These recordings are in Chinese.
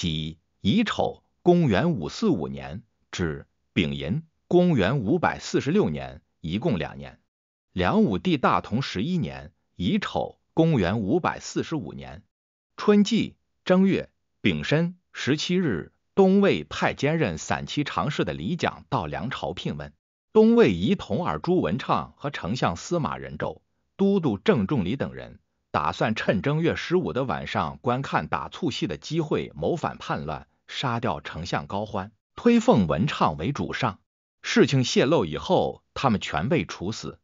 己乙丑，公元五四五年至丙寅，公元五百四十六年，一共两年。梁武帝大同十一年，乙丑，公元五百四十五年，春季正月，丙申，十七日，东魏派兼任散骑常侍的李奖到梁朝聘问。东魏仪同尔朱文畅和丞相司马仁胄、都督郑仲礼等人。打算趁正月十五的晚上观看打醋戏的机会，谋反叛乱，杀掉丞相高欢，推奉文畅为主上。事情泄露以后，他们全被处死。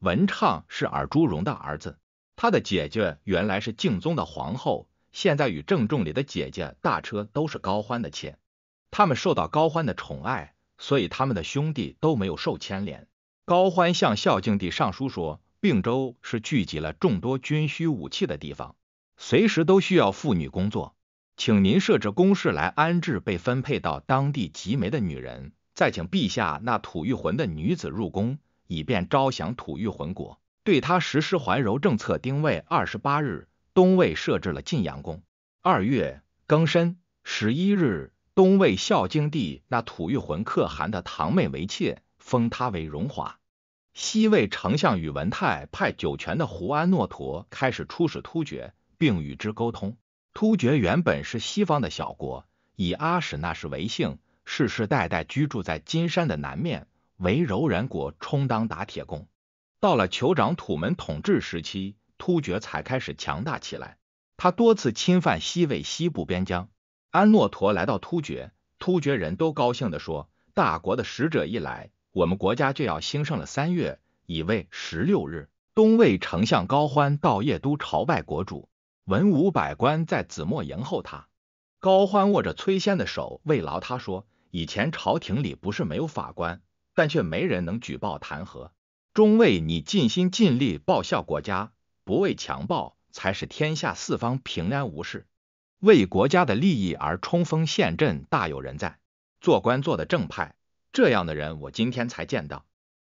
文畅是尔朱荣的儿子，他的姐姐原来是敬宗的皇后，现在与郑重里的姐姐大车都是高欢的妾，他们受到高欢的宠爱，所以他们的兄弟都没有受牵连。高欢向孝敬帝上书说。并州是聚集了众多军需武器的地方，随时都需要妇女工作。请您设置宫室来安置被分配到当地集美的女人，再请陛下那吐玉魂的女子入宫，以便招降吐玉魂国，对他实施怀柔政策。丁未二十八日，东魏设置了晋阳宫。二月庚申十一日，东魏孝敬帝那吐玉魂可汗的堂妹为妾，封他为荣华。西魏丞相宇文泰派酒泉的胡安诺陀开始出使突厥，并与之沟通。突厥原本是西方的小国，以阿史那氏为姓，世世代代居住在金山的南面，为柔然国充当打铁工。到了酋长土门统治时期，突厥才开始强大起来。他多次侵犯西魏西部边疆。安诺陀来到突厥，突厥人都高兴地说：“大国的使者一来。”我们国家就要兴盛了。三月乙未十六日，东魏丞相高欢到邺都朝拜国主，文武百官在子墨迎候他。高欢握着崔仙的手，慰劳他说：“以前朝廷里不是没有法官，但却没人能举报弹劾。中尉你尽心尽力报效国家，不畏强暴，才使天下四方平安无事。为国家的利益而冲锋陷阵，大有人在。做官做的正派。”这样的人，我今天才见到。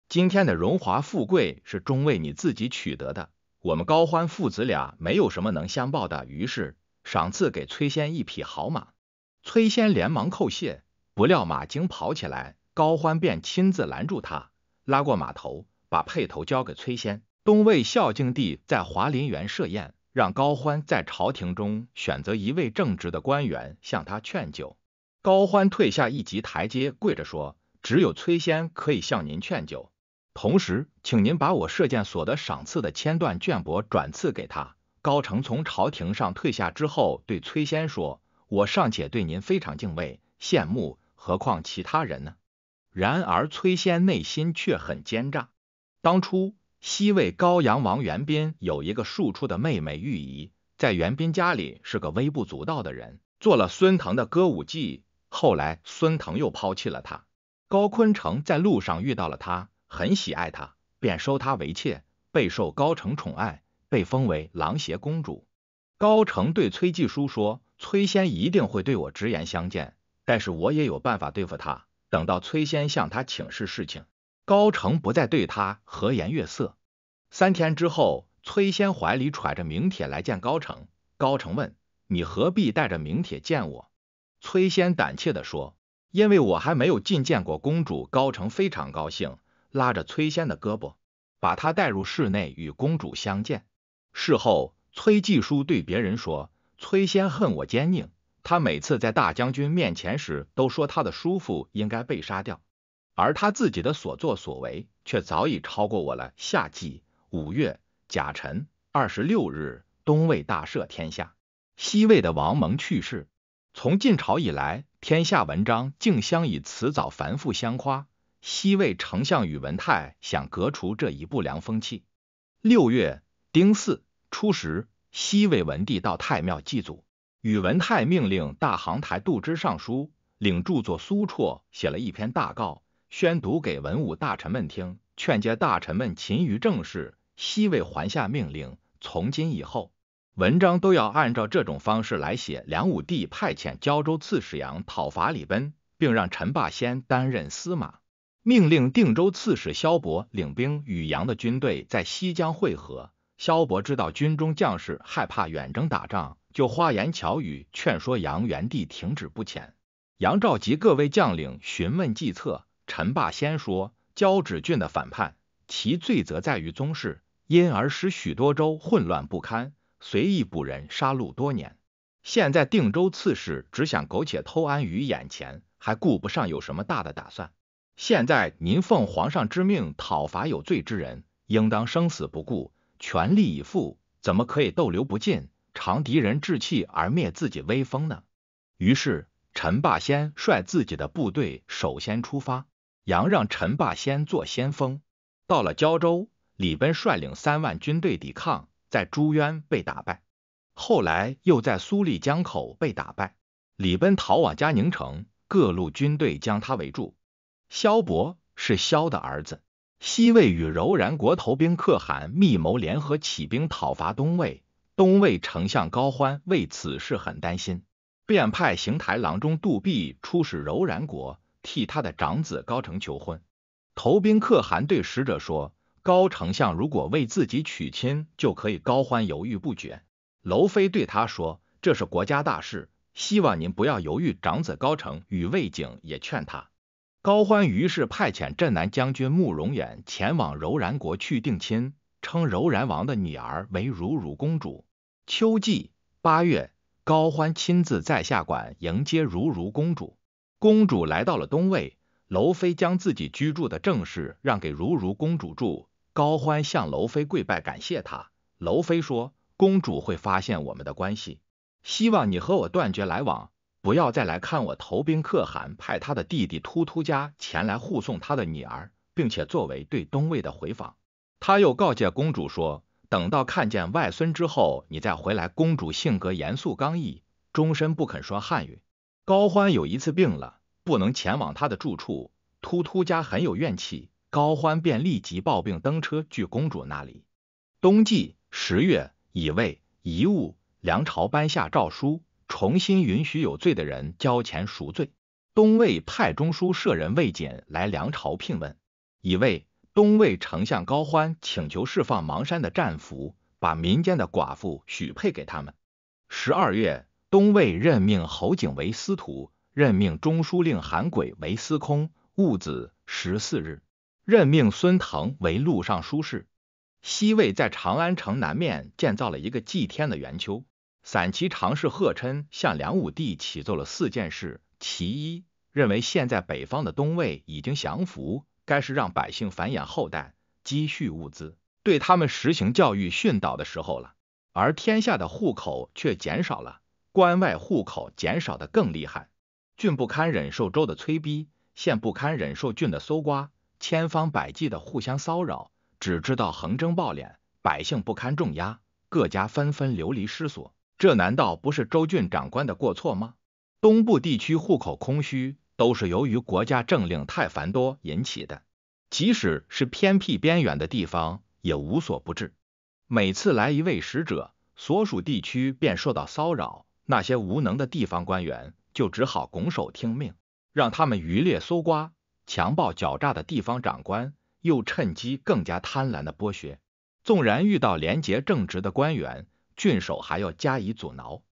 今天的荣华富贵是中尉你自己取得的。我们高欢父子俩没有什么能相报的，于是赏赐给崔仙一匹好马。崔仙连忙叩谢，不料马惊跑起来，高欢便亲自拦住他，拉过马头，把辔头交给崔仙。东魏孝敬帝在华林园设宴，让高欢在朝廷中选择一位正直的官员，向他劝酒。高欢退下一级台阶，跪着说。只有崔仙可以向您劝酒，同时，请您把我射箭所得赏赐的千段绢帛转赐给他。高成从朝廷上退下之后，对崔仙说：“我尚且对您非常敬畏、羡慕，何况其他人呢？”然而，崔仙内心却很奸诈。当初，西魏高阳王元彬有一个庶出的妹妹玉仪，在元彬家里是个微不足道的人，做了孙腾的歌舞伎，后来孙腾又抛弃了她。高昆城在路上遇到了他，很喜爱他，便收他为妾，备受高城宠爱，被封为狼邪公主。高城对崔继书说：“崔仙一定会对我直言相见，但是我也有办法对付他。”等到崔仙向他请示事情，高城不再对他和颜悦色。三天之后，崔仙怀里揣着名帖来见高城。高城问：“你何必带着名帖见我？”崔仙胆怯的说。因为我还没有觐见过公主，高成非常高兴，拉着崔仙的胳膊，把她带入室内与公主相见。事后，崔继书对别人说：“崔仙恨我奸佞，他每次在大将军面前时，都说他的叔父应该被杀掉，而他自己的所作所为，却早已超过我了。”夏季五月甲辰二十六日，东魏大赦天下，西魏的王蒙去世。从晋朝以来，天下文章竞相以辞藻繁复相夸。西魏丞相宇文泰想革除这一不良风气。六月丁巳初十，西魏文帝到太庙祭祖，宇文泰命令大航台杜之尚书领著作苏绰写了一篇大告，宣读给文武大臣们听，劝诫大臣们勤于政事。西魏还下命令，从今以后。文章都要按照这种方式来写。梁武帝派遣胶州刺史杨讨伐李奔，并让陈霸先担任司马，命令定州刺史萧勃领兵与杨的军队在西江会合。萧勃知道军中将士害怕远征打仗，就花言巧语劝说杨原地停止不前。杨召集各位将领询问计策，陈霸先说：“交趾郡的反叛，其罪责在于宗室，因而使许多州混乱不堪。”随意捕人杀戮多年，现在定州刺史只想苟且偷安于眼前，还顾不上有什么大的打算。现在您奉皇上之命讨伐有罪之人，应当生死不顾，全力以赴，怎么可以逗留不进，长敌人志气而灭自己威风呢？于是陈霸先率自己的部队首先出发，杨让陈霸先做先锋。到了胶州，李奔率领三万军队抵抗。在朱渊被打败，后来又在苏丽江口被打败，李奔逃往嘉宁城，各路军队将他围住。萧伯是萧的儿子，西魏与柔然国头兵可汗密谋联合起兵讨伐东魏，东魏丞相高欢为此事很担心，便派邢台郎中杜弼出使柔然国，替他的长子高澄求婚。头兵可汗对使者说。高丞相如果为自己娶亲，就可以。高欢犹豫不决，娄妃对他说：“这是国家大事，希望您不要犹豫。”长子高澄与魏景也劝他。高欢于是派遣镇南将军慕容衍前往柔然国去定亲，称柔然王的女儿为如如公主。秋季八月，高欢亲自在下馆迎接如如公主。公主来到了东魏，娄妃将自己居住的正室让给如如公主住。高欢向娄妃跪拜，感谢他。娄妃说：“公主会发现我们的关系，希望你和我断绝来往，不要再来看我。”投兵可汗派他的弟弟突突家前来护送他的女儿，并且作为对东魏的回访。他又告诫公主说：“等到看见外孙之后，你再回来。”公主性格严肃刚毅，终身不肯说汉语。高欢有一次病了，不能前往他的住处，突突家很有怨气。高欢便立即抱病登车去公主那里。冬季十月，以未遗物梁朝颁下诏书，重新允许有罪的人交钱赎罪。东魏太中书舍人魏简来梁朝聘问，以未，东魏丞相高欢请求释放邙山的战俘，把民间的寡妇许配给他们。十二月，东魏任命侯景为司徒，任命中书令韩轨为司空。戊子十四日。任命孙腾为路上书事。西魏在长安城南面建造了一个祭天的圆丘。散骑常侍贺琛向梁武帝启奏了四件事：其一，认为现在北方的东魏已经降服，该是让百姓繁衍后代、积蓄物资，对他们实行教育训导的时候了；而天下的户口却减少了，关外户口减少的更厉害，郡不堪忍受州的催逼，县不堪忍受郡的搜刮。千方百计的互相骚扰，只知道横征暴敛，百姓不堪重压，各家纷纷流离失所。这难道不是州郡长官的过错吗？东部地区户口空虚，都是由于国家政令太繁多引起的。即使是偏僻边远的地方，也无所不至。每次来一位使者，所属地区便受到骚扰，那些无能的地方官员就只好拱手听命，让他们渔猎搜刮。强暴狡诈的地方长官又趁机更加贪婪的剥削，纵然遇到廉洁正直的官员，郡守还要加以阻挠。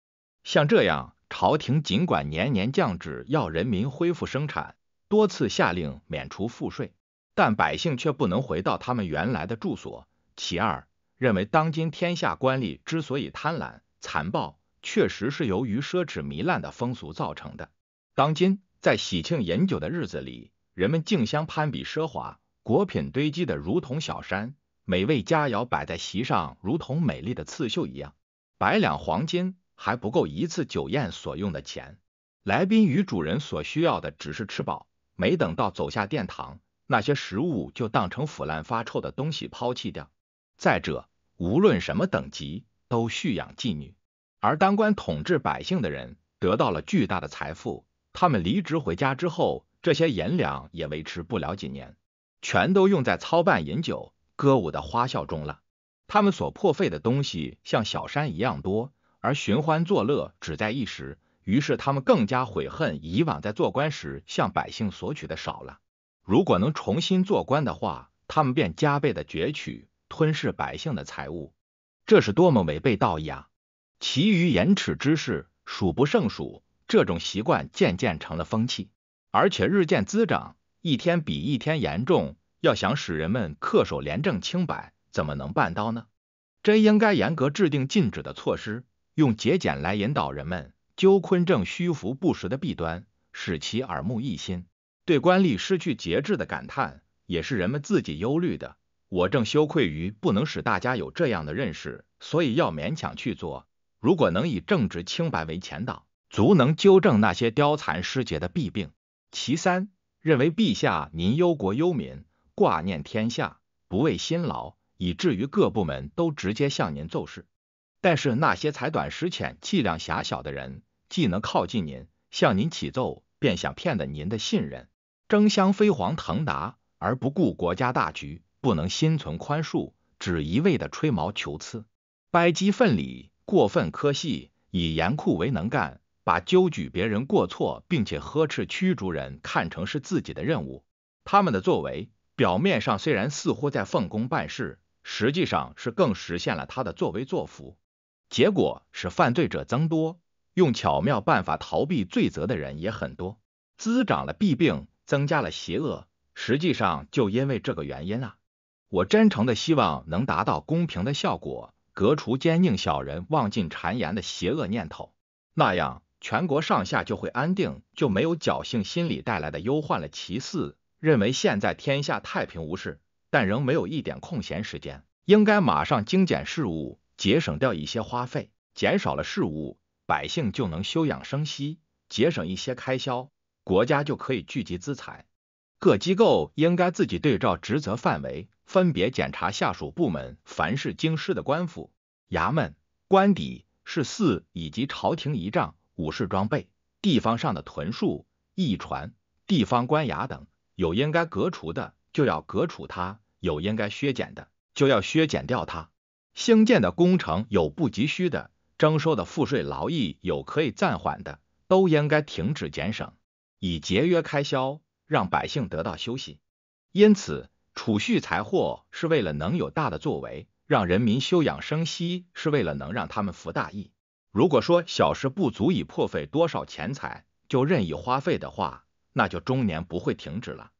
像这样，朝廷尽管年年降旨要人民恢复生产，多次下令免除赋税，但百姓却不能回到他们原来的住所。其二，认为当今天下官吏之所以贪婪残暴，确实是由于奢侈糜烂的风俗造成的。当今在喜庆饮酒的日子里。人们竞相攀比奢华，果品堆积的如同小山，美味佳肴摆在席上，如同美丽的刺绣一样。百两黄金还不够一次酒宴所用的钱。来宾与主人所需要的只是吃饱。没等到走下殿堂，那些食物就当成腐烂发臭的东西抛弃掉。再者，无论什么等级，都蓄养妓女。而当官统治百姓的人得到了巨大的财富，他们离职回家之后。这些银两也维持不了几年，全都用在操办饮酒歌舞的花销中了。他们所破费的东西像小山一样多，而寻欢作乐只在一时，于是他们更加悔恨以往在做官时向百姓索取的少了。如果能重新做官的话，他们便加倍的攫取、吞噬百姓的财物，这是多么违背道义！啊！其余严耻之事数不胜数，这种习惯渐渐成了风气。而且日渐滋长，一天比一天严重。要想使人们恪守廉政清白，怎么能办到呢？真应该严格制定禁止的措施，用节俭来引导人们纠坤正虚浮不实的弊端，使其耳目一新。对官吏失去节制的感叹，也是人们自己忧虑的。我正羞愧于不能使大家有这样的认识，所以要勉强去做。如果能以正直清白为前导，足能纠正那些貂残失节的弊病。其三，认为陛下您忧国忧民，挂念天下，不畏辛劳，以至于各部门都直接向您奏事。但是那些才短识浅、伎量狭小的人，既能靠近您，向您起奏，便想骗得您的信任，争相飞黄腾达，而不顾国家大局，不能心存宽恕，只一味的吹毛求疵、掰鸡粪里，过分苛细，以严酷为能干。把纠举别人过错，并且呵斥驱逐人，看成是自己的任务。他们的作为表面上虽然似乎在奉公办事，实际上是更实现了他的作威作福。结果使犯罪者增多，用巧妙办法逃避罪责的人也很多，滋长了弊病，增加了邪恶。实际上就因为这个原因啊，我真诚的希望能达到公平的效果，革除奸佞小人妄进谗言的邪恶念头，那样。全国上下就会安定，就没有侥幸心理带来的忧患了。其四，认为现在天下太平无事，但仍没有一点空闲时间，应该马上精简事务，节省掉一些花费，减少了事务，百姓就能休养生息，节省一些开销，国家就可以聚集资财。各机构应该自己对照职责范围，分别检查下属部门，凡是京师的官府、衙门、官邸、寺以及朝廷仪仗。武士装备、地方上的屯戍、驿传、地方官衙等，有应该革除的，就要革除它；有应该削减的，就要削减掉它。兴建的工程有不急需的，征收的赋税劳役有可以暂缓的，都应该停止减省，以节约开销，让百姓得到休息。因此，储蓄财货是为了能有大的作为，让人民休养生息是为了能让他们服大义。如果说小事不足以破费多少钱财就任意花费的话，那就终年不会停止了；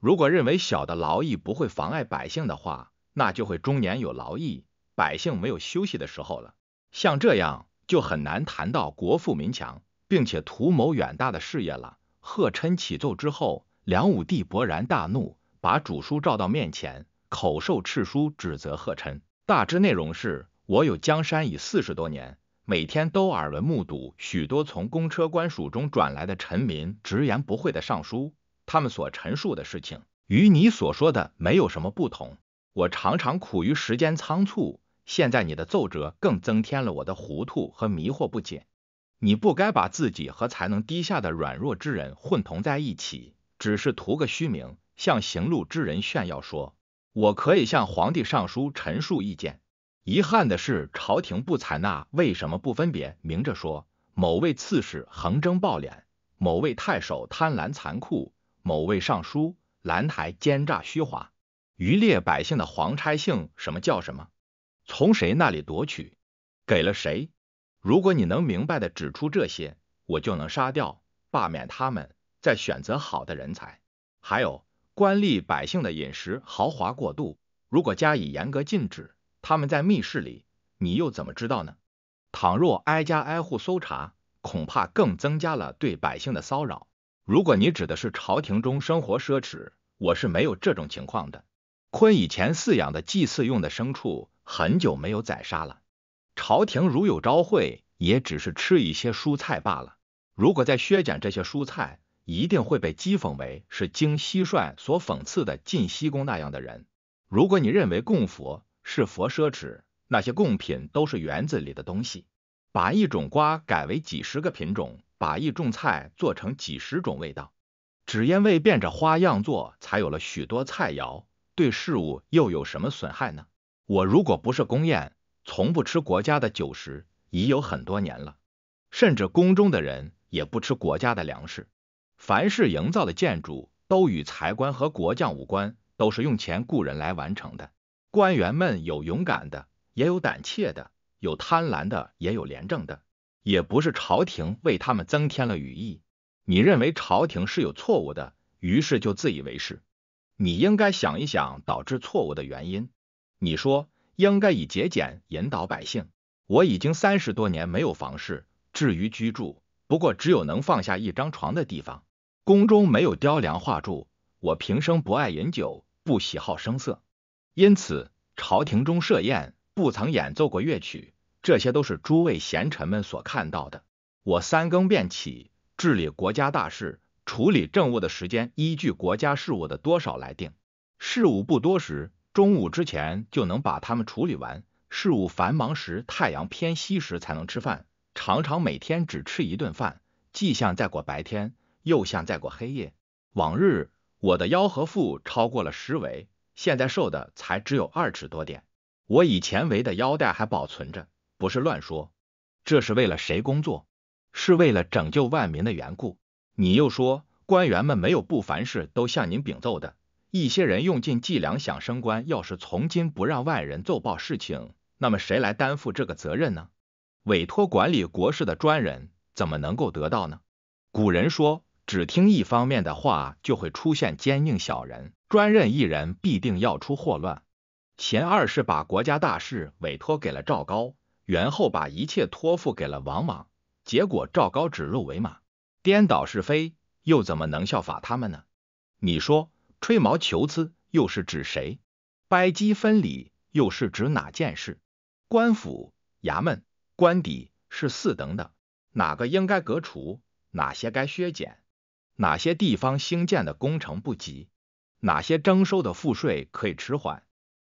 如果认为小的劳役不会妨碍百姓的话，那就会终年有劳役，百姓没有休息的时候了。像这样，就很难谈到国富民强，并且图谋远大的事业了。贺琛启奏之后，梁武帝勃然大怒，把主书召到面前，口授敕书指责贺琛。大致内容是：我有江山已四十多年。每天都耳闻目睹许多从公车官署中转来的臣民直言不讳的上书，他们所陈述的事情与你所说的没有什么不同。我常常苦于时间仓促，现在你的奏折更增添了我的糊涂和迷惑不解。你不该把自己和才能低下的软弱之人混同在一起，只是图个虚名，向行路之人炫耀说，我可以向皇帝上书陈述意见。遗憾的是，朝廷不采纳。为什么不分别明着说？某位刺史横征暴敛，某位太守贪婪残酷，某位尚书、兰台奸诈虚华，渔猎百姓的皇差姓什么叫什么？从谁那里夺取？给了谁？如果你能明白的指出这些，我就能杀掉、罢免他们，再选择好的人才。还有官吏百姓的饮食豪华过度，如果加以严格禁止。他们在密室里，你又怎么知道呢？倘若挨家挨户搜查，恐怕更增加了对百姓的骚扰。如果你指的是朝廷中生活奢侈，我是没有这种情况的。坤以前饲养的祭祀用的牲畜，很久没有宰杀了。朝廷如有朝会，也只是吃一些蔬菜罢了。如果再削减这些蔬菜，一定会被讥讽为是经蟋蟀所讽刺的晋西公那样的人。如果你认为供佛，是佛奢侈，那些贡品都是园子里的东西。把一种瓜改为几十个品种，把一种菜做成几十种味道，只因为变着花样做，才有了许多菜肴。对事物又有什么损害呢？我如果不是宫宴，从不吃国家的酒食，已有很多年了。甚至宫中的人也不吃国家的粮食。凡是营造的建筑，都与财官和国将无关，都是用钱雇人来完成的。官员们有勇敢的，也有胆怯的，有贪婪的，也有廉政的。也不是朝廷为他们增添了羽翼。你认为朝廷是有错误的，于是就自以为是。你应该想一想导致错误的原因。你说应该以节俭引导百姓。我已经三十多年没有房事，至于居住，不过只有能放下一张床的地方。宫中没有雕梁画柱。我平生不爱饮酒，不喜好声色。因此，朝廷中设宴不曾演奏过乐曲，这些都是诸位贤臣们所看到的。我三更便起，治理国家大事、处理政务的时间依据国家事务的多少来定。事务不多时，中午之前就能把它们处理完；事务繁忙时，太阳偏西时才能吃饭。常常每天只吃一顿饭，既像在过白天，又像在过黑夜。往日，我的腰和腹超过了十围。现在瘦的才只有二尺多点，我以前围的腰带还保存着，不是乱说。这是为了谁工作？是为了拯救万民的缘故。你又说官员们没有不凡事都向您禀奏的，一些人用尽伎俩想升官。要是从今不让外人奏报事情，那么谁来担负这个责任呢？委托管理国事的专人怎么能够得到呢？古人说，只听一方面的话，就会出现奸佞小人。专任一人必定要出祸乱。贤二是把国家大事委托给了赵高，元后把一切托付给了王莽，结果赵高指鹿为马，颠倒是非，又怎么能效法他们呢？你说吹毛求疵又是指谁？掰箕分理又是指哪件事？官府衙门官邸是四等等，哪个应该革除？哪些该削减？哪些地方兴建的工程不及？哪些征收的赋税可以迟缓？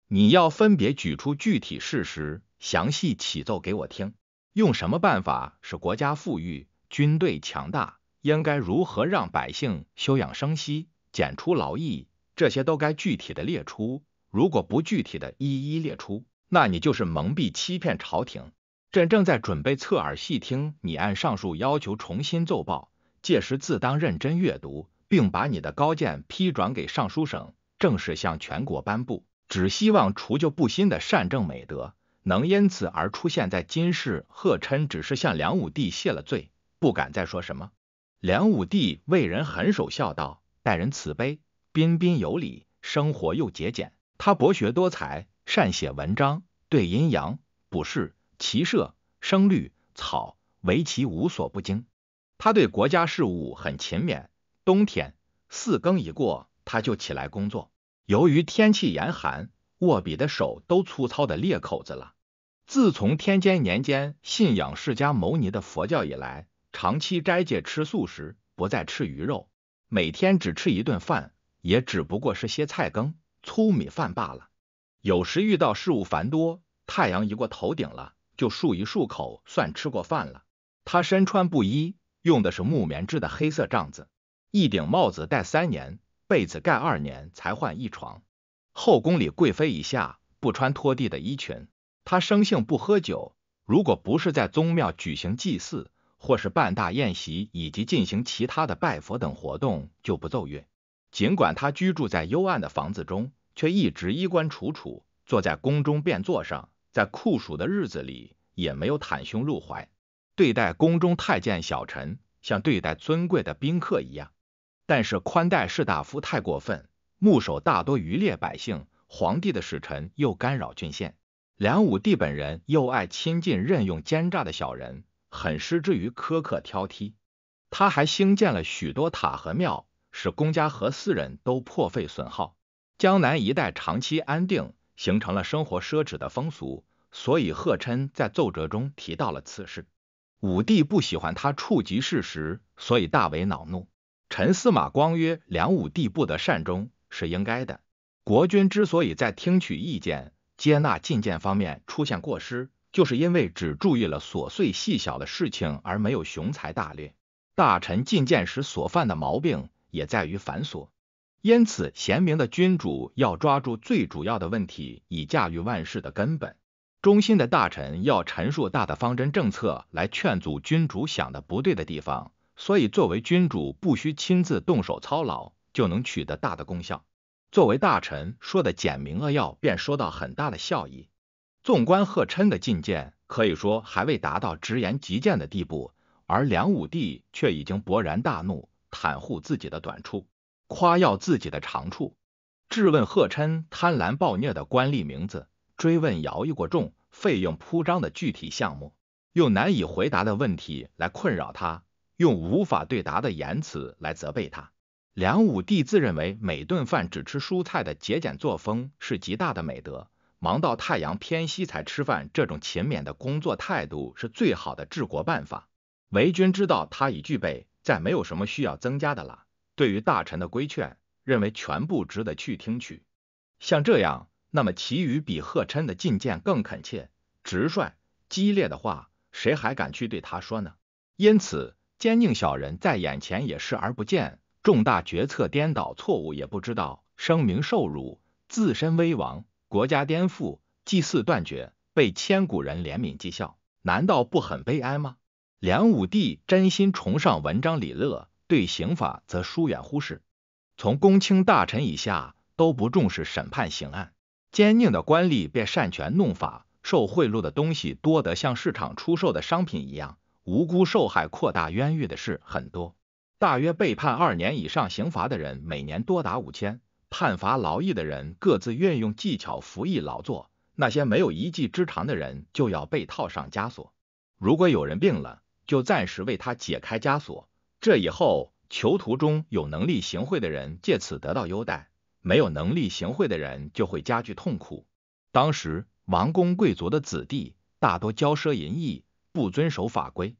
你要分别举出具体事实，详细启奏给我听。用什么办法使国家富裕，军队强大？应该如何让百姓休养生息，减除劳役？这些都该具体的列出。如果不具体的一一列出，那你就是蒙蔽欺骗朝廷。朕正在准备侧耳细听，你按上述要求重新奏报，届时自当认真阅读。并把你的高见批转给尚书省，正式向全国颁布。只希望除旧布新的善政美德能因此而出现在今世。贺琛只是向梁武帝谢了罪，不敢再说什么。梁武帝为人很守孝道，待人慈悲，彬彬有礼，生活又节俭。他博学多才，善写文章，对阴阳、卜筮、骑射、声律、草、围棋无所不精。他对国家事务很勤勉。冬天四更一过，他就起来工作。由于天气严寒，握笔的手都粗糙的裂口子了。自从天监年间信仰释迦牟尼的佛教以来，长期斋戒吃素食，不再吃鱼肉，每天只吃一顿饭，也只不过是些菜羹、粗米饭罢了。有时遇到事物繁多，太阳一过头顶了，就漱一漱口，算吃过饭了。他身穿布衣，用的是木棉织的黑色帐子。一顶帽子戴三年，被子盖二年才换一床。后宫里贵妃以下不穿拖地的衣裙。她生性不喝酒，如果不是在宗庙举行祭祀，或是办大宴席，以及进行其他的拜佛等活动，就不奏乐。尽管他居住在幽暗的房子中，却一直衣冠楚楚，坐在宫中便座上，在酷暑的日子里也没有袒胸露怀。对待宫中太监小臣，像对待尊贵的宾客一样。但是，宽待士大夫太过分，牧首大多渔猎百姓，皇帝的使臣又干扰郡县。梁武帝本人又爱亲近任用奸诈的小人，很失之于苛刻挑剔。他还兴建了许多塔和庙，使公家和私人都破费损耗。江南一带长期安定，形成了生活奢侈的风俗，所以贺琛在奏折中提到了此事。武帝不喜欢他触及事实，所以大为恼怒。陈司马光曰：“梁武帝不得善终是应该的。国君之所以在听取意见、接纳进谏方面出现过失，就是因为只注意了琐碎细小的事情，而没有雄才大略。大臣进谏时所犯的毛病也在于繁琐。因此，贤明的君主要抓住最主要的问题，以驾驭万事的根本；忠心的大臣要陈述大的方针政策，来劝阻君主想的不对的地方。”所以，作为君主，不需亲自动手操劳，就能取得大的功效；作为大臣，说的简明扼要，便收到很大的效益。纵观贺琛的进谏，可以说还未达到直言极谏的地步，而梁武帝却已经勃然大怒，袒护自己的短处，夸耀自己的长处，质问贺琛贪婪暴虐的官吏名字，追问徭役过重、费用铺张的具体项目，用难以回答的问题来困扰他。用无法对答的言辞来责备他。梁武帝自认为每顿饭只吃蔬菜的节俭作风是极大的美德，忙到太阳偏西才吃饭，这种勤勉的工作态度是最好的治国办法。韦君知道他已具备，再没有什么需要增加的了。对于大臣的规劝，认为全部值得去听取。像这样，那么其余比贺琛的进谏更恳切、直率、激烈的话，谁还敢去对他说呢？因此。奸佞小人在眼前也视而不见，重大决策颠倒错误也不知道，声名受辱，自身危亡，国家颠覆，祭祀断绝，被千古人怜悯讥笑，难道不很悲哀吗？梁武帝真心崇尚文章礼乐，对刑法则疏远忽视，从公卿大臣以下都不重视审判刑案，奸佞的官吏便擅权弄法，受贿赂的东西多得像市场出售的商品一样。无辜受害、扩大冤狱的事很多，大约被判二年以上刑罚的人，每年多达五千；判罚劳役的人各自运用技巧服役劳作，那些没有一技之长的人就要被套上枷锁。如果有人病了，就暂时为他解开枷锁。这以后，囚徒中有能力行贿的人借此得到优待，没有能力行贿的人就会加剧痛苦。当时，王公贵族的子弟大多骄奢淫逸，不遵守法规。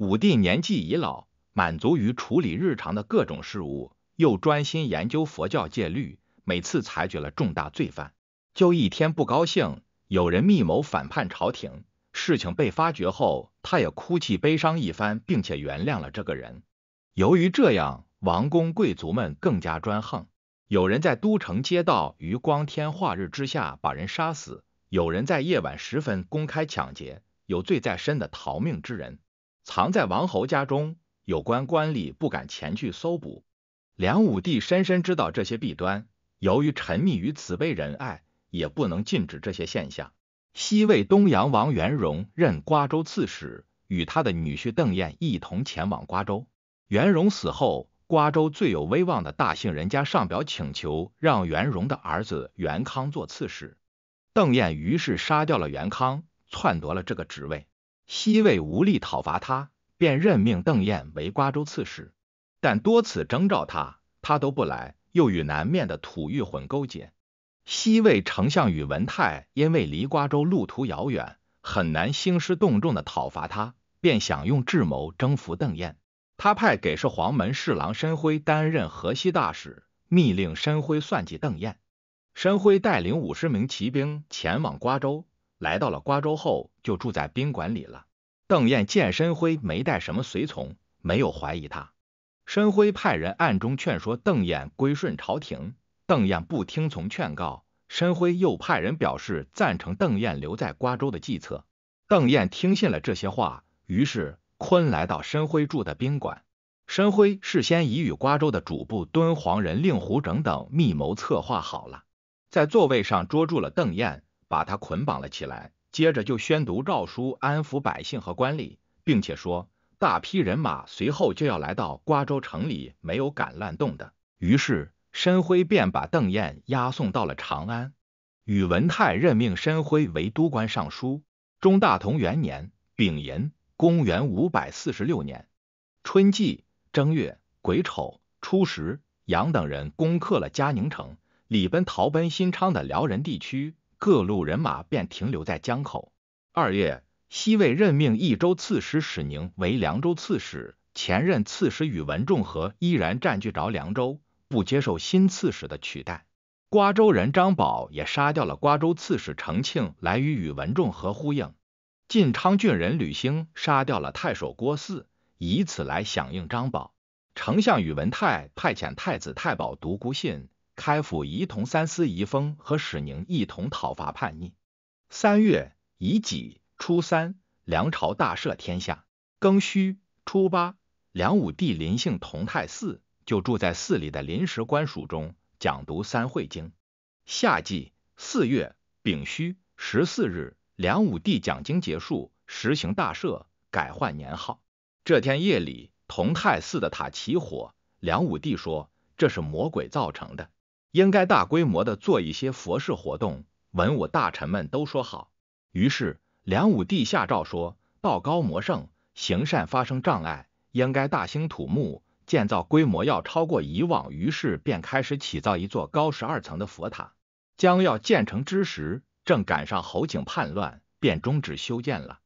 武帝年纪已老，满足于处理日常的各种事务，又专心研究佛教戒律。每次裁决了重大罪犯，就一天不高兴。有人密谋反叛朝廷，事情被发觉后，他也哭泣悲伤一番，并且原谅了这个人。由于这样，王公贵族们更加专横。有人在都城街道于光天化日之下把人杀死，有人在夜晚时分公开抢劫有罪在身的逃命之人。藏在王侯家中，有关官吏不敢前去搜捕。梁武帝深深知道这些弊端，由于沉迷于慈悲仁爱，也不能禁止这些现象。西魏东阳王元荣任瓜州刺史，与他的女婿邓彦一同前往瓜州。元荣死后，瓜州最有威望的大姓人家上表请求让元荣的儿子元康做刺史。邓彦于是杀掉了元康，篡夺了这个职位。西魏无力讨伐他，便任命邓燕为瓜州刺史，但多次征召他，他都不来，又与南面的吐谷浑勾结。西魏丞相宇文泰因为离瓜州路途遥远，很难兴师动众的讨伐他，便想用智谋征服邓燕。他派给事黄门侍郎申辉担任河西大使，密令申辉算计邓燕。申辉带领五十名骑兵前往瓜州。来到了瓜州后，就住在宾馆里了。邓燕见申辉没带什么随从，没有怀疑他。申辉派人暗中劝说邓燕归顺朝廷，邓燕不听从劝告。申辉又派人表示赞成邓燕留在瓜州的计策。邓燕听信了这些话，于是坤来到申辉住的宾馆。申辉事先已与瓜州的主簿敦煌人令狐整等密谋策划好了，在座位上捉住了邓燕。把他捆绑了起来，接着就宣读诏书，安抚百姓和官吏，并且说大批人马随后就要来到瓜州城里，没有敢乱动的。于是申辉便把邓燕押送到了长安。宇文泰任命申辉为都官尚书。中大同元年丙寅，公元五百四十六年春季正月癸丑初十，杨等人攻克了嘉宁城，李奔逃奔新昌的辽人地区。各路人马便停留在江口。二月，西魏任命益州刺史史宁为凉州刺史，前任刺史宇文仲和依然占据着凉州，不接受新刺史的取代。瓜州人张宝也杀掉了瓜州刺史程庆，来与宇文仲和呼应。晋昌郡人吕兴杀掉了太守郭汜，以此来响应张宝。丞相宇文泰派遣太子太保独孤信。开府仪同三司仪封和史宁一同讨伐叛逆。三月乙己初三，梁朝大赦天下。庚戌初八，梁武帝临幸同泰寺，就住在寺里的临时官署中讲读《三会经》。夏季四月丙戌十四日，梁武帝讲经结束，实行大赦，改换年号。这天夜里，同泰寺的塔起火，梁武帝说这是魔鬼造成的。应该大规模的做一些佛事活动，文武大臣们都说好。于是梁武帝下诏说，道高魔盛，行善发生障碍，应该大兴土木，建造规模要超过以往。于是便开始起造一座高十二层的佛塔。将要建成之时，正赶上侯景叛乱，便中止修建了。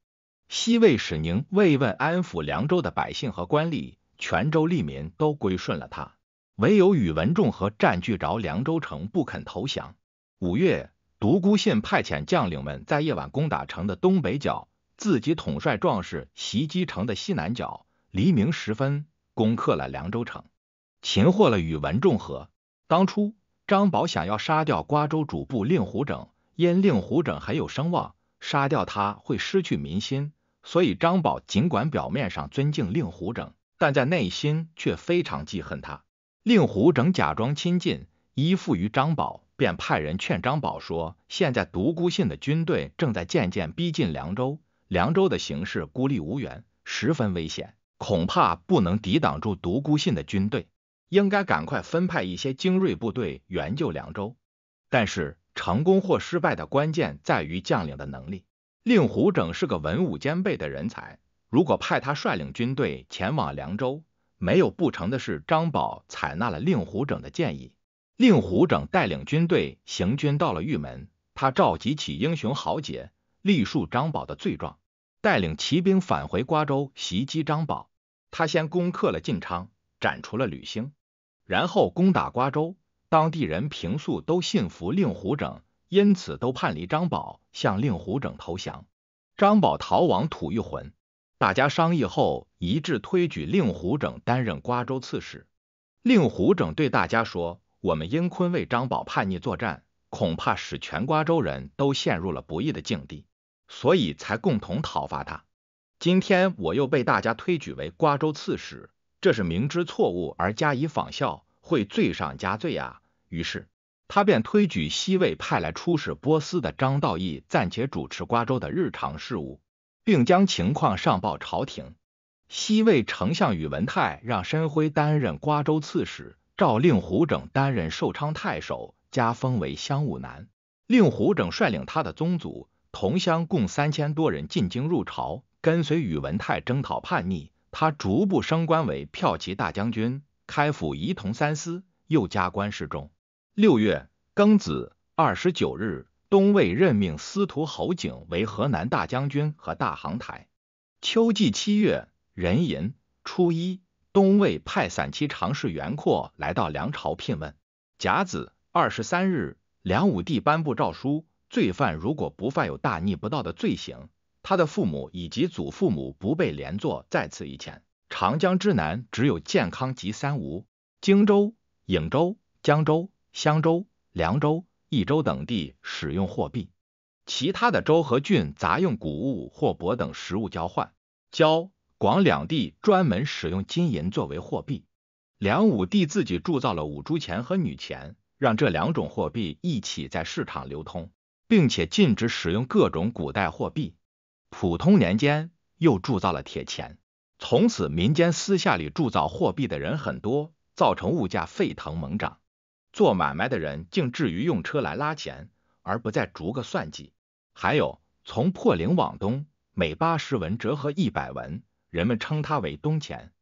西魏使宁慰问安抚凉州的百姓和官吏，全州吏民都归顺了他。唯有宇文仲和占据着凉州城不肯投降。五月，独孤信派遣将领们在夜晚攻打城的东北角，自己统帅壮士袭击城的西南角。黎明时分，攻克了凉州城，擒获了宇文仲和。当初，张宝想要杀掉瓜州主簿令狐整，因令狐整很有声望，杀掉他会失去民心，所以张宝尽管表面上尊敬令狐整，但在内心却非常记恨他。令狐整假装亲近依附于张宝，便派人劝张宝说：“现在独孤信的军队正在渐渐逼近凉州，凉州的形势孤立无援，十分危险，恐怕不能抵挡住独孤信的军队。应该赶快分派一些精锐部队援救凉州。但是成功或失败的关键在于将领的能力。令狐整是个文武兼备的人才，如果派他率领军队前往凉州，”没有不成的事。张宝采纳了令狐整的建议，令狐整带领军队行军到了玉门，他召集起英雄豪杰，力述张宝的罪状，带领骑兵返回瓜州袭击张宝。他先攻克了晋昌，斩除了吕兴，然后攻打瓜州。当地人平素都信服令狐整，因此都叛离张宝，向令狐整投降。张宝逃亡吐玉浑。大家商议后，一致推举令狐整担任瓜州刺史。令狐整对大家说：“我们因坤为张宝叛逆作战，恐怕使全瓜州人都陷入了不义的境地，所以才共同讨伐他。今天我又被大家推举为瓜州刺史，这是明知错误而加以仿效，会罪上加罪啊！”于是，他便推举西魏派来出使波斯的张道义暂且主持瓜州的日常事务。并将情况上报朝廷。西魏丞相宇文泰让申辉担任瓜州刺史，诏令胡整担任寿昌太守，加封为乡武男。令胡整率领他的宗族、同乡共三千多人进京入朝，跟随宇文泰征讨叛逆。他逐步升官为骠骑大将军、开府仪同三司，又加官侍中。六月庚子二十九日。东魏任命司徒侯景为河南大将军和大行台。秋季七月壬寅初一，东魏派散骑常侍袁阔来到梁朝聘问。甲子二十三日，梁武帝颁布诏书：罪犯如果不犯有大逆不道的罪行，他的父母以及祖父母不被连坐。再次以前，长江之南只有建康及三吴、荆州、颍州、江州、襄州、凉州。益州等地使用货币，其他的州和郡杂用谷物或帛等实物交换。交广两地专门使用金银作为货币。梁武帝自己铸造了五铢钱和女钱，让这两种货币一起在市场流通，并且禁止使用各种古代货币。普通年间又铸造了铁钱，从此民间私下里铸造货币的人很多，造成物价沸腾猛涨。做买卖的人竟至于用车来拉钱，而不再逐个算计。还有，从破岭往东，每八十文折合一百文，人们称它为东钱；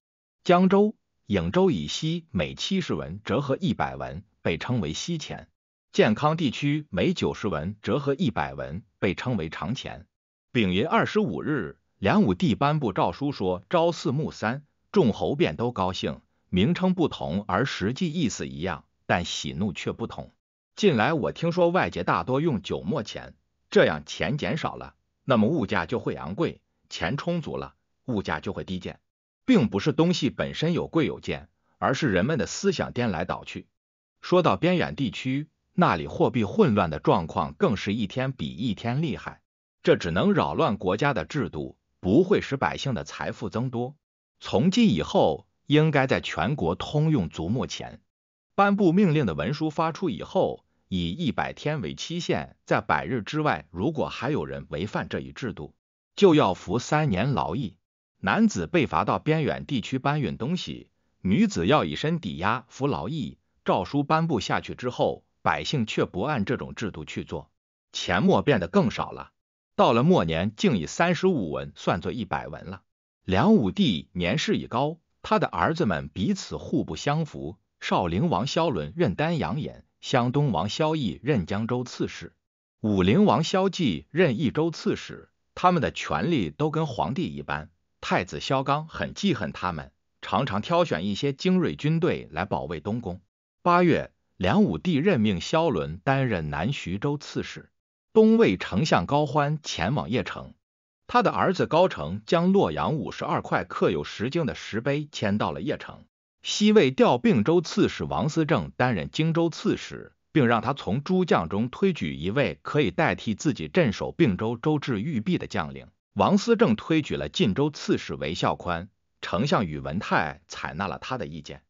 江州、颍州以西，每七十文折合一百文，被称为西钱；健康地区每九十文折合一百文，被称为长钱。丙寅二十五日，梁武帝颁布诏书说：“朝四暮三，众侯便都高兴。名称不同，而实际意思一样。”但喜怒却不同。近来我听说外界大多用九墨钱，这样钱减少了，那么物价就会昂贵；钱充足了，物价就会低贱。并不是东西本身有贵有贱，而是人们的思想颠来倒去。说到边远地区，那里货币混乱的状况更是一天比一天厉害，这只能扰乱国家的制度，不会使百姓的财富增多。从今以后，应该在全国通用足陌钱。颁布命令的文书发出以后，以一百天为期限，在百日之外，如果还有人违反这一制度，就要服三年劳役。男子被罚到边远地区搬运东西，女子要以身抵押服劳役。诏书颁布下去之后，百姓却不按这种制度去做，钱墨变得更少了。到了末年，竟以三十五文算作一百文了。梁武帝年事已高，他的儿子们彼此互不相服。少陵王萧纶任丹阳尹，湘东王萧绎任江州刺史，武陵王萧纪任益州刺史，他们的权力都跟皇帝一般。太子萧纲很记恨他们，常常挑选一些精锐军队来保卫东宫。八月，梁武帝任命萧纶担任南徐州刺史。东魏丞相高欢前往邺城，他的儿子高澄将洛阳五十二块刻有石经的石碑迁到了邺城。西魏调并州刺史王思政担任荆州刺史，并让他从诸将中推举一位可以代替自己镇守并州州治玉璧的将领。王思政推举了晋州刺史韦孝宽，丞相宇文泰采纳了他的意见。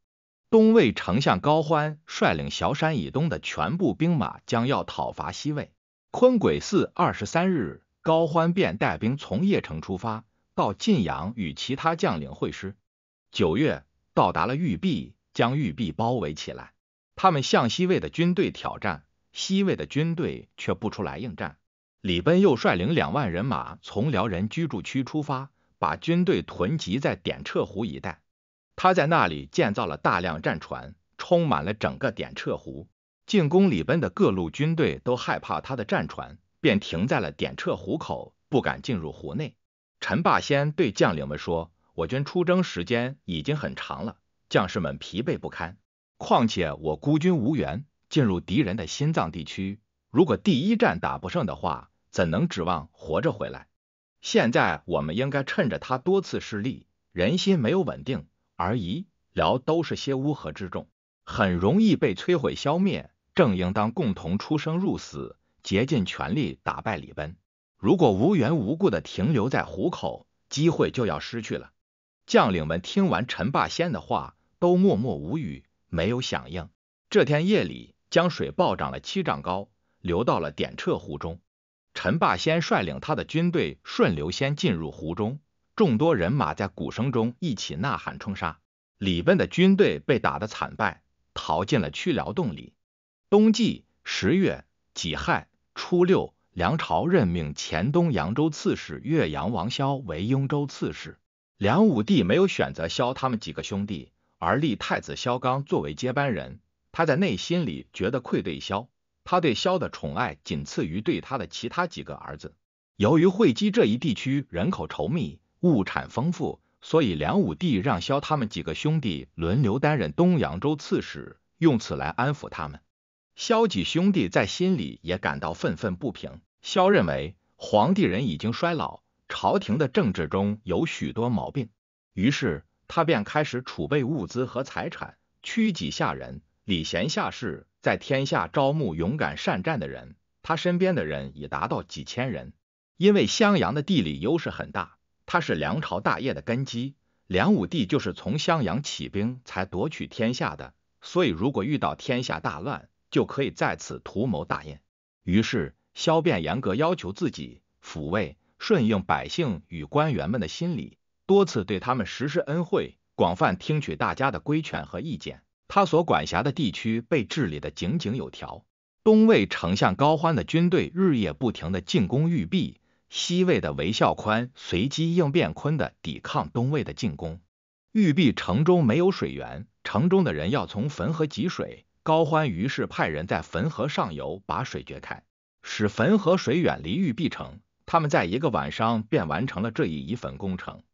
东魏丞相高欢率领萧山以东的全部兵马，将要讨伐西魏。坤癸四二十三日，高欢便带兵从邺城出发，到晋阳与其他将领会师。九月。到达了玉璧，将玉璧包围起来。他们向西魏的军队挑战，西魏的军队却不出来应战。李奔又率领两万人马从辽人居住区出发，把军队屯集在点彻湖一带。他在那里建造了大量战船，充满了整个点彻湖。进攻李奔的各路军队都害怕他的战船，便停在了点彻湖口，不敢进入湖内。陈霸先对将领们说。我军出征时间已经很长了，将士们疲惫不堪。况且我孤军无援，进入敌人的心脏地区，如果第一战打不胜的话，怎能指望活着回来？现在我们应该趁着他多次失利，人心没有稳定，而夷辽都是些乌合之众，很容易被摧毁消灭。正应当共同出生入死，竭尽全力打败李奔。如果无缘无故的停留在虎口，机会就要失去了。将领们听完陈霸先的话，都默默无语，没有响应。这天夜里，江水暴涨了七丈高，流到了点彻湖中。陈霸先率领他的军队顺流先进入湖中，众多人马在鼓声中一起呐喊冲杀。李奔的军队被打得惨败，逃进了屈辽洞里。冬季十月己亥初六，梁朝任命黔东扬州刺史岳阳王萧为雍州刺史。梁武帝没有选择萧他们几个兄弟，而立太子萧纲作为接班人。他在内心里觉得愧对萧，他对萧的宠爱仅次于对他的其他几个儿子。由于会稽这一地区人口稠密，物产丰富，所以梁武帝让萧他们几个兄弟轮流担任东扬州刺史，用此来安抚他们。萧几兄弟在心里也感到愤愤不平。萧认为，皇帝人已经衰老。朝廷的政治中有许多毛病，于是他便开始储备物资和财产，屈己下人，礼贤下士，在天下招募勇敢善战的人。他身边的人已达到几千人。因为襄阳的地理优势很大，它是梁朝大业的根基。梁武帝就是从襄阳起兵才夺取天下的，所以如果遇到天下大乱，就可以在此图谋大业。于是萧变严格要求自己，抚慰。顺应百姓与官员们的心理，多次对他们实施恩惠，广泛听取大家的规劝和意见。他所管辖的地区被治理的井井有条。东魏丞相高欢的军队日夜不停的进攻玉璧，西魏的韦孝宽随机应变，坤的抵抗东魏的进攻。玉璧城中没有水源，城中的人要从汾河汲水。高欢于是派人在汾河上游把水掘开，使汾河水远离玉璧城。他们在一个晚上便完成了这一移坟工程。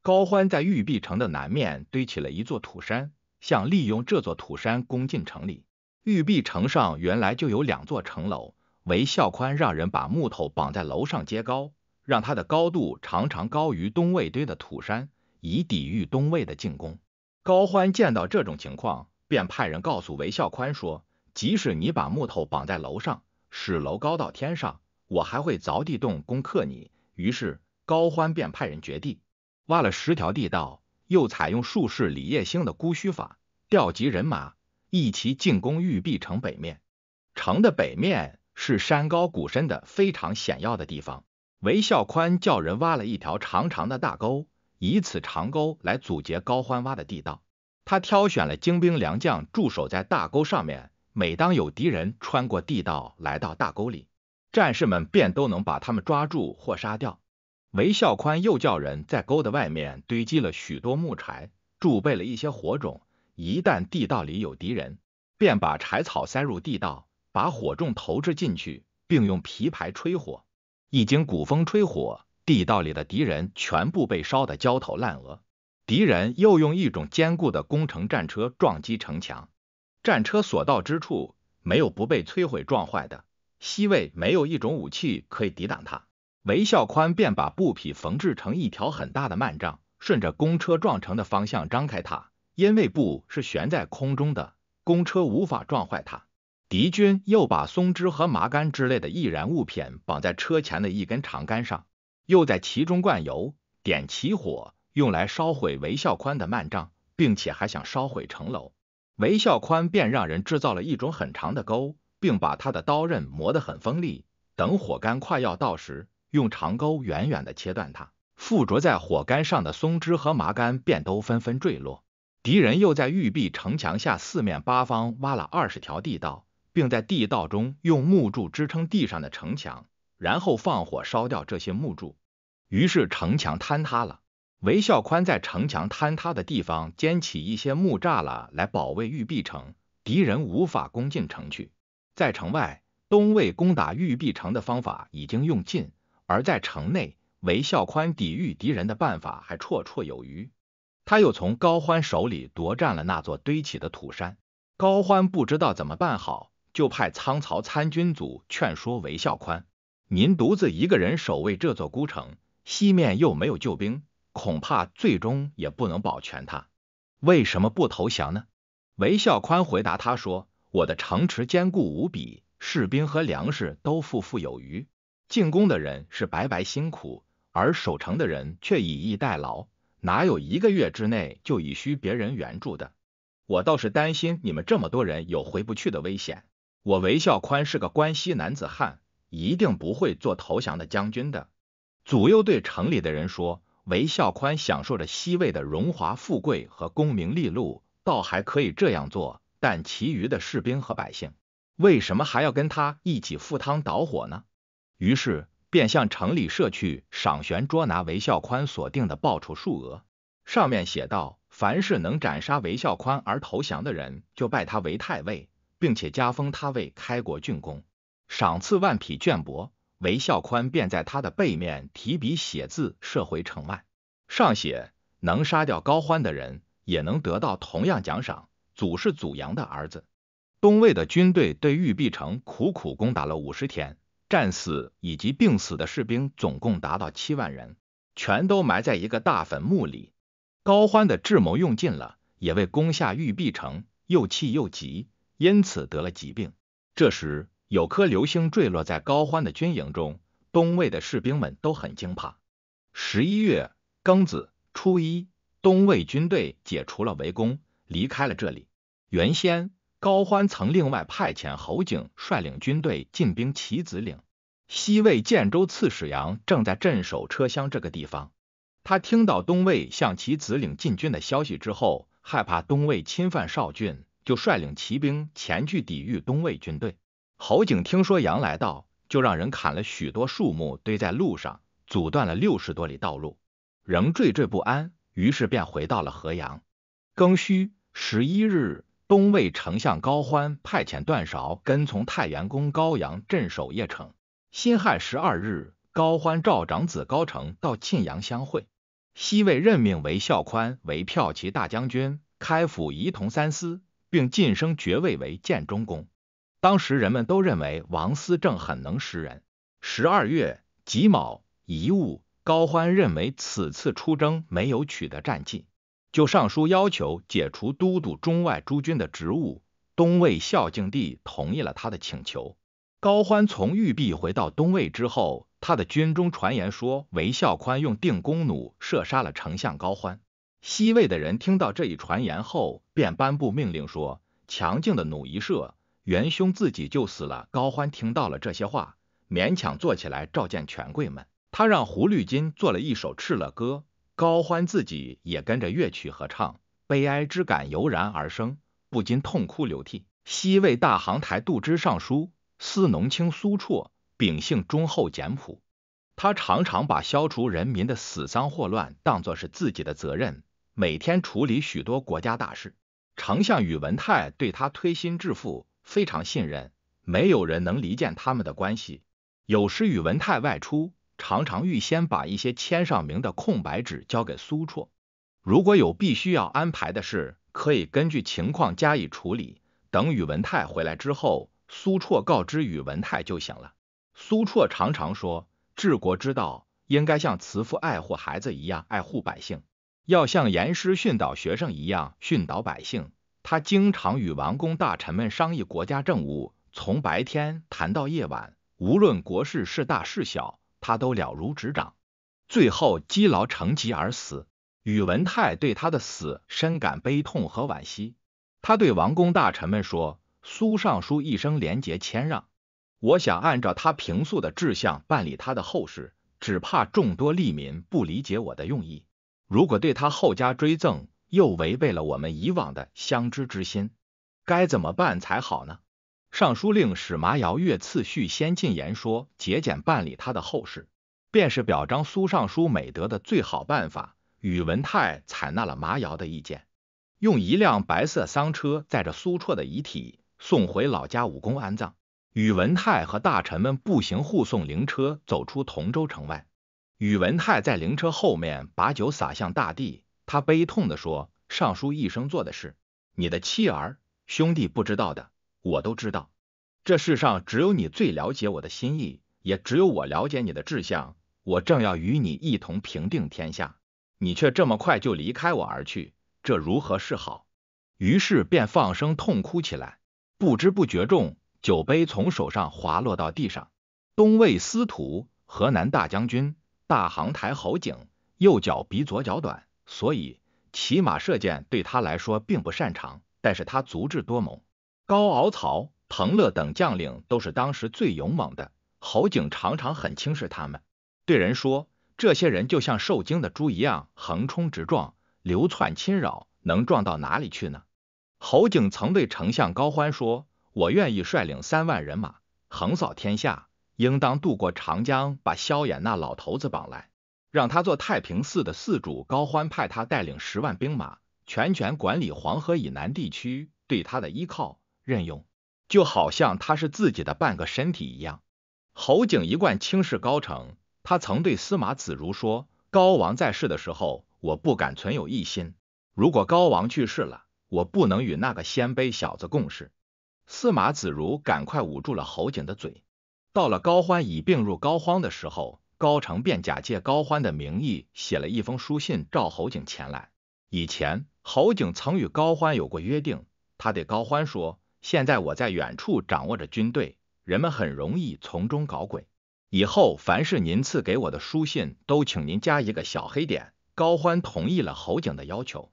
高欢在玉璧城的南面堆起了一座土山，想利用这座土山攻进城里。玉璧城上原来就有两座城楼，韦孝宽让人把木头绑在楼上接高，让它的高度常常高于东魏堆的土山，以抵御东魏的进攻。高欢见到这种情况，便派人告诉韦孝宽说：“即使你把木头绑在楼上，使楼高到天上。”我还会凿地洞攻克你。于是高欢便派人掘地，挖了十条地道，又采用术士李业兴的孤虚法，调集人马一齐进攻玉璧城北面。城的北面是山高谷深的非常险要的地方。韦孝宽叫人挖了一条长长的大沟，以此长沟来阻截高欢挖的地道。他挑选了精兵良将驻守在大沟上面，每当有敌人穿过地道来到大沟里。战士们便都能把他们抓住或杀掉。韦孝宽又叫人在沟的外面堆积了许多木柴，储备了一些火种。一旦地道里有敌人，便把柴草塞入地道，把火种投掷进去，并用皮牌吹火。一经鼓风吹火，地道里的敌人全部被烧得焦头烂额。敌人又用一种坚固的攻城战车撞击城墙，战车所到之处，没有不被摧毁撞坏的。西魏没有一种武器可以抵挡他，韦孝宽便把布匹缝制成一条很大的幔帐，顺着公车撞城的方向张开它，因为布是悬在空中的，公车无法撞坏它。敌军又把松枝和麻杆之类的易燃物品绑在车前的一根长杆上，又在其中灌油，点起火，用来烧毁韦孝宽的幔帐，并且还想烧毁城楼。韦孝宽便让人制造了一种很长的钩。并把他的刀刃磨得很锋利。等火杆快要到时，用长钩远远的切断它，附着在火杆上的松枝和麻杆便都纷纷坠落。敌人又在玉璧城墙下四面八方挖了二十条地道，并在地道中用木柱支撑地上的城墙，然后放火烧掉这些木柱，于是城墙坍塌了。韦孝宽在城墙坍塌的地方建起一些木栅栏来保卫玉璧城，敌人无法攻进城去。在城外，东魏攻打玉璧城的方法已经用尽；而在城内，韦孝宽抵御敌人的办法还绰绰有余。他又从高欢手里夺占了那座堆起的土山。高欢不知道怎么办好，就派仓曹参军组劝说韦孝宽：“您独自一个人守卫这座孤城，西面又没有救兵，恐怕最终也不能保全他。为什么不投降呢？”韦孝宽回答他说。我的城池坚固无比，士兵和粮食都富富有余。进攻的人是白白辛苦，而守城的人却以逸待劳，哪有一个月之内就以需别人援助的？我倒是担心你们这么多人有回不去的危险。我韦孝宽是个关西男子汉，一定不会做投降的将军的。祖佑对城里的人说：“韦孝宽享受着西魏的荣华富贵和功名利禄，倒还可以这样做。”但其余的士兵和百姓为什么还要跟他一起赴汤蹈火呢？于是便向城里设去赏悬捉拿韦孝宽所定的报酬数额，上面写道：凡是能斩杀韦孝宽而投降的人，就拜他为太尉，并且加封他为开国郡公，赏赐万匹绢帛。韦孝宽便在他的背面提笔写字，射回城外，上写：能杀掉高欢的人，也能得到同样奖赏。祖是祖阳的儿子。东魏的军队对玉璧城苦苦攻打了五十天，战死以及病死的士兵总共达到七万人，全都埋在一个大坟墓里。高欢的智谋用尽了，也未攻下玉璧城，又气又急，因此得了疾病。这时有颗流星坠落在高欢的军营中，东魏的士兵们都很惊怕。十一月庚子初一，东魏军队解除了围攻，离开了这里。原先，高欢曾另外派遣侯景率领军队进兵齐子岭。西魏建州刺史杨正在镇守车厢这个地方。他听到东魏向齐子岭进军的消息之后，害怕东魏侵犯邵郡，就率领骑兵前去抵御东魏军队。侯景听说杨来到，就让人砍了许多树木堆在路上，阻断了六十多里道路，仍惴惴不安，于是便回到了河阳。庚戌十一日。东魏丞相高欢派遣段韶跟从太原公高阳镇守邺城。辛亥十二日，高欢召长子高澄到沁阳相会。西魏任命韦孝宽为骠骑大将军、开府仪同三司，并晋升爵位为建中公。当时人们都认为王思政很能识人。十二月己卯，乙戊，高欢认为此次出征没有取得战绩。就上书要求解除都督中外诸军的职务，东魏孝静帝同意了他的请求。高欢从玉壁回到东魏之后，他的军中传言说，韦孝宽用定弓弩射杀了丞相高欢。西魏的人听到这一传言后，便颁布命令说，强劲的弩一射，元凶自己就死了。高欢听到了这些话，勉强坐起来召见权贵们，他让胡律金做了一首《敕勒歌》。高欢自己也跟着乐曲合唱，悲哀之感油然而生，不禁痛哭流涕。西魏大行台杜之尚书司农卿苏绰，秉性忠厚简朴，他常常把消除人民的死丧祸乱当作是自己的责任，每天处理许多国家大事。丞相宇文泰对他推心置腹，非常信任，没有人能离间他们的关系。有时宇文泰外出。常常预先把一些签上名的空白纸交给苏绰，如果有必须要安排的事，可以根据情况加以处理。等宇文泰回来之后，苏绰告知宇文泰就行了。苏绰常常说，治国之道应该像慈父爱护孩子一样爱护百姓，要像严师训导学生一样训导百姓。他经常与王公大臣们商议国家政务，从白天谈到夜晚，无论国事是大是小。他都了如指掌，最后积劳成疾而死。宇文泰对他的死深感悲痛和惋惜。他对王公大臣们说：“苏尚书一生廉洁谦让，我想按照他平素的志向办理他的后事，只怕众多利民不理解我的用意。如果对他后加追赠，又违背了我们以往的相知之心，该怎么办才好呢？”尚书令史麻瑶越次序先进言说，节俭办理他的后事，便是表彰苏尚书美德的最好办法。宇文泰采纳了麻瑶的意见，用一辆白色丧车载着苏绰的遗体，送回老家武功安葬。宇文泰和大臣们步行护送灵车走出同州城外。宇文泰在灵车后面把酒洒向大地，他悲痛地说：“尚书一生做的事，你的妻儿兄弟不知道的。”我都知道，这世上只有你最了解我的心意，也只有我了解你的志向。我正要与你一同平定天下，你却这么快就离开我而去，这如何是好？于是便放声痛哭起来，不知不觉中，酒杯从手上滑落到地上。东魏司徒、河南大将军、大行台侯景，右脚比左脚短，所以骑马射箭对他来说并不擅长，但是他足智多谋。高敖曹、彭乐等将领都是当时最勇猛的。侯景常常很轻视他们，对人说：“这些人就像受惊的猪一样，横冲直撞，流窜侵扰，能撞到哪里去呢？”侯景曾对丞相高欢说：“我愿意率领三万人马，横扫天下，应当渡过长江，把萧衍那老头子绑来，让他做太平寺的寺主。”高欢派他带领十万兵马，全权管理黄河以南地区，对他的依靠。任用，就好像他是自己的半个身体一样。侯景一贯轻视高成，他曾对司马子如说：“高王在世的时候，我不敢存有异心；如果高王去世了，我不能与那个鲜卑小子共事。”司马子如赶快捂住了侯景的嘴。到了高欢已病入膏肓的时候，高成便假借高欢的名义写了一封书信，召侯景前来。以前，侯景曾与高欢有过约定，他对高欢说。现在我在远处掌握着军队，人们很容易从中搞鬼。以后凡是您赐给我的书信，都请您加一个小黑点。高欢同意了侯景的要求。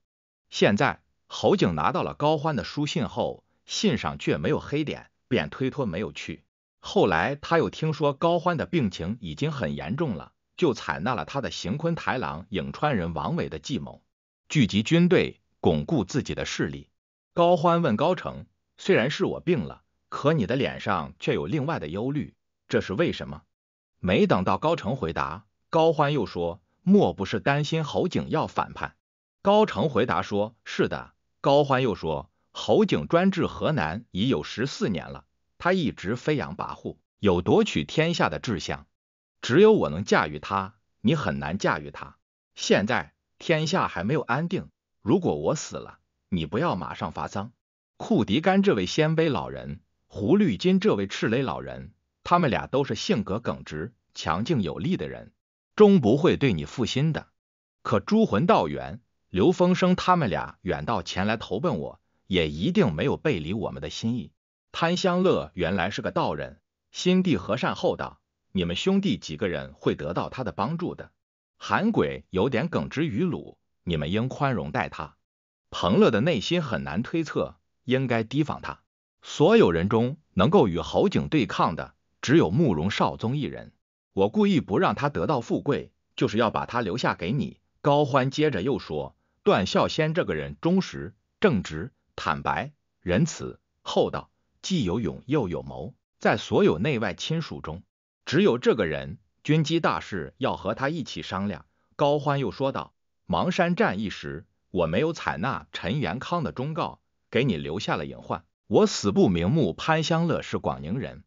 现在侯景拿到了高欢的书信后，信上却没有黑点，便推脱没有去。后来他又听说高欢的病情已经很严重了，就采纳了他的行昆台郎、颍川人王伟的计谋，聚集军队，巩固自己的势力。高欢问高成虽然是我病了，可你的脸上却有另外的忧虑，这是为什么？没等到高成回答，高欢又说：“莫不是担心侯景要反叛？”高成回答说：“是的。”高欢又说：“侯景专治河南已有十四年了，他一直飞扬跋扈，有夺取天下的志向。只有我能驾驭他，你很难驾驭他。现在天下还没有安定，如果我死了，你不要马上发丧。”库迪干这位鲜卑老人，胡绿金这位赤雷老人，他们俩都是性格耿直、强劲有力的人，终不会对你负心的。可朱魂道远、刘风生他们俩远道前来投奔我，也一定没有背离我们的心意。潘香乐原来是个道人，心地和善厚道，你们兄弟几个人会得到他的帮助的。韩鬼有点耿直于鲁，你们应宽容待他。彭乐的内心很难推测。应该提防他。所有人中，能够与侯景对抗的只有慕容少宗一人。我故意不让他得到富贵，就是要把他留下给你。高欢接着又说：“段孝先这个人忠实、正直、坦白、仁慈、厚道，既有勇又有谋。在所有内外亲属中，只有这个人，军机大事要和他一起商量。”高欢又说道：“邙山战役时，我没有采纳陈元康的忠告。”给你留下了隐患，我死不瞑目。潘香乐是广宁人。